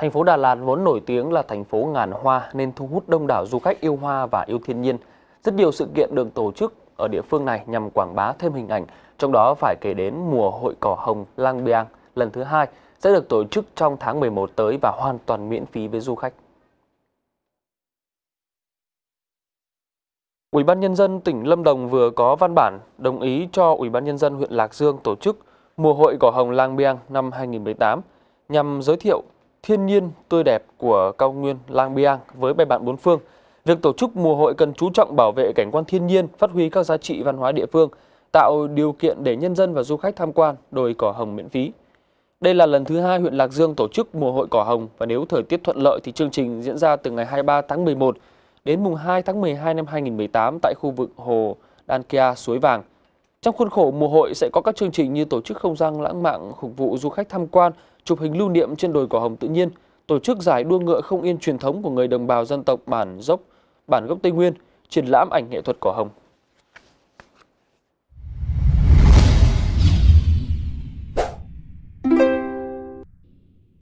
Thành phố Đà Lạt vốn nổi tiếng là thành phố ngàn hoa nên thu hút đông đảo du khách yêu hoa và yêu thiên nhiên. Rất nhiều sự kiện được tổ chức ở địa phương này nhằm quảng bá thêm hình ảnh, trong đó phải kể đến mùa hội cỏ hồng Lang Biang lần thứ hai sẽ được tổ chức trong tháng 11 tới và hoàn toàn miễn phí với du khách. Ủy ban nhân dân tỉnh Lâm Đồng vừa có văn bản đồng ý cho Ủy ban nhân dân huyện Lạc Dương tổ chức mùa hội cỏ hồng Lang Biang năm 2018 nhằm giới thiệu thiên nhiên tươi đẹp của cao nguyên Lang Biang với bè bạn bốn phương. Việc tổ chức mùa hội cần chú trọng bảo vệ cảnh quan thiên nhiên, phát huy các giá trị văn hóa địa phương, tạo điều kiện để nhân dân và du khách tham quan đồi cỏ hồng miễn phí. Đây là lần thứ hai huyện Lạc Dương tổ chức mùa hội cỏ hồng và nếu thời tiết thuận lợi thì chương trình diễn ra từ ngày 23 tháng 11 đến mùng 2 tháng 12 năm 2018 tại khu vực hồ Đan Kia Suối Vàng. Trong khuôn khổ mùa hội sẽ có các chương trình như tổ chức không gian lãng mạn phục vụ du khách tham quan chụp hình lưu niệm trên đồi cỏ hồng tự nhiên, tổ chức giải đua ngựa không yên truyền thống của người đồng bào dân tộc bản dốc, bản gốc Tây Nguyên, triển lãm ảnh nghệ thuật cỏ hồng